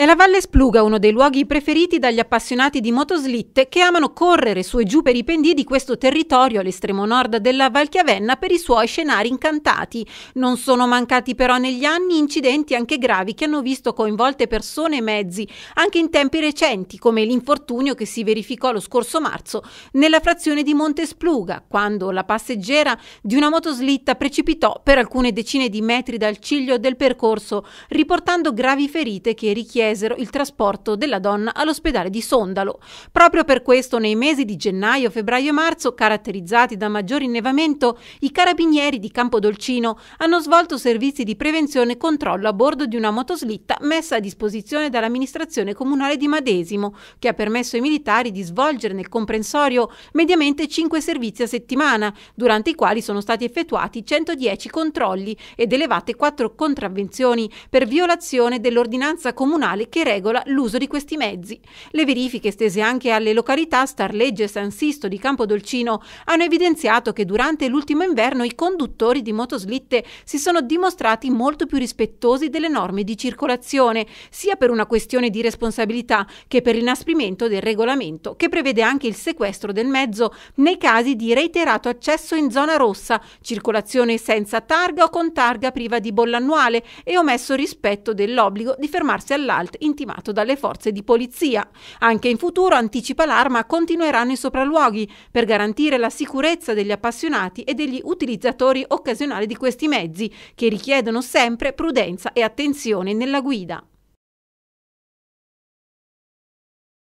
È la Valle Spluga uno dei luoghi preferiti dagli appassionati di motoslitte che amano correre su e giù per i pendii di questo territorio all'estremo nord della Valchiavenna per i suoi scenari incantati. Non sono mancati però negli anni incidenti anche gravi che hanno visto coinvolte persone e mezzi, anche in tempi recenti, come l'infortunio che si verificò lo scorso marzo nella frazione di Monte Spluga, quando la passeggera di una motoslitta precipitò per alcune decine di metri dal ciglio del percorso, riportando gravi ferite che richiedono chiesero il trasporto della donna all'ospedale di Sondalo. Proprio per questo nei mesi di gennaio, febbraio e marzo, caratterizzati da maggior innevamento, i carabinieri di Campodolcino hanno svolto servizi di prevenzione e controllo a bordo di una motoslitta messa a disposizione dall'amministrazione comunale di Madesimo, che ha permesso ai militari di svolgere nel comprensorio mediamente 5 servizi a settimana, durante i quali sono stati effettuati 110 controlli ed elevate 4 contravvenzioni per violazione dell'ordinanza comunale statale che regola l'uso di questi mezzi. Le verifiche estese anche alle località Starlegge e San Sisto di Campodolcino hanno evidenziato che durante l'ultimo inverno i conduttori di motoslitte si sono dimostrati molto più rispettosi delle norme di circolazione, sia per una questione di responsabilità che per l'inasprimento del regolamento, che prevede anche il sequestro del mezzo nei casi di reiterato accesso in zona rossa, circolazione senza targa o con targa priva di bolla annuale e omesso rispetto dell'obbligo di fermarsi all'altro alt intimato dalle forze di polizia. Anche in futuro, anticipa l'arma, continueranno i sopralluoghi per garantire la sicurezza degli appassionati e degli utilizzatori occasionali di questi mezzi, che richiedono sempre prudenza e attenzione nella guida.